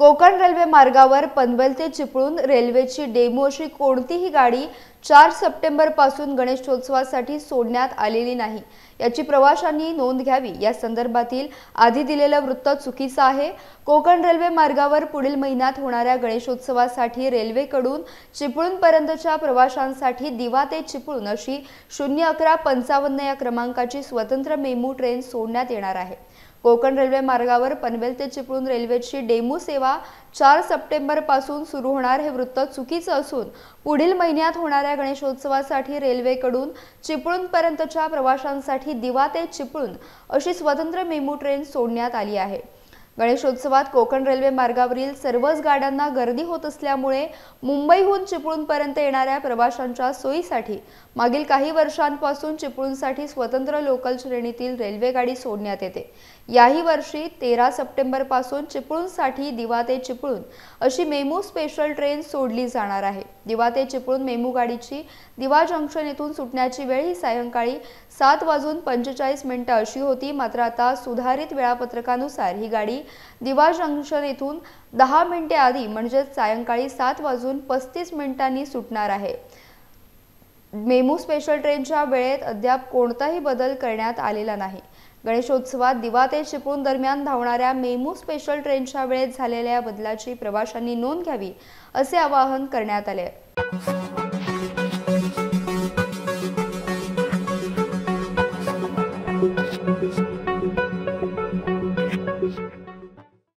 Konkan railway मार्गावर पनवेल ते चिपळूण रेल्वेची डेमो अशी कोणतीही गाडी चार सप्टेंबरपासून गणेशोत्सवासाठी सोडण्यात आलेली नाही याची प्रवाशांनी नोंद घ्यावी या संदर्भातील आधी दिलेलं वृत्त चुकीचं आहे कोकण रेल्वे मार्गावर पुढील महिन्यात होणाऱ्या गणेशोत्सवासाठी रेल्वेकडून चिपळूणपर्यंतच्या प्रवाशांसाठी दिवा ते चिपळूण अशी शून्य अकरा पंचावन्न या क्रमांकाची स्वतंत्र मेमू ट्रेन सोडण्यात येणार आहे कोकण रेल्वे मार्गावर पनवेल ते चिपळूण रेल्वेची डेमू सेवा चार सप्टेंबरपासून सुरू होणार हे वृत्त चुकीचं असून पुढील महिन्यात होणाऱ्या गणेशोत्सवासाठी रेल्वेकडून चिपळूणपर्यंतच्या प्रवाशांसाठी दिवा ते चिपळूण अशी स्वतंत्र मेमू ट्रेन सोडण्यात आली आहे गणेशोत्सवात कोकण रेल्वे मार्गावरील सर्वच गाड्यांना गर्दी होत असल्यामुळे मुंबईहून चिपळूणपर्यंत येणाऱ्या प्रवाशांच्या सोयीसाठी मागील काही वर्षांपासून चिपळूणसाठी स्वतंत्र लोकल श्रेणीतील रेल्वे गाडी सोडण्यात येते याही वर्षी तेरा पासून चिपळूणसाठी दिवा ते चिपळूण अशी मेमू स्पेशल ट्रेन सोडली जाणार आहे दिवा ते चिपळूण मेमू गाडीची दिवा जंक्शन येथून सुटण्याची वेळ ही सायंकाळी सात वाजून पंचेचाळीस मिनिटं अशी होती मात्र आता सुधारित वेळापत्रकानुसार ही गाडी दिवा जंक्शन येथून दहा मिनिटे आधी म्हणजेच सायंकाळी सात वाजून पस्तीस मिनिटांनी सुटणार आहे मेमू स्पेशल ट्रेनच्या वेळेत अद्याप कोणताही बदल करण्यात आलेला नाही गणेशोत्सवात दिवा ते चिपळूण दरम्यान धावणाऱ्या मेमू स्पेशल ट्रेनच्या वेळेत झालेल्या बदलाची प्रवाशांनी नोंद घ्यावी असे आवाहन करण्यात आले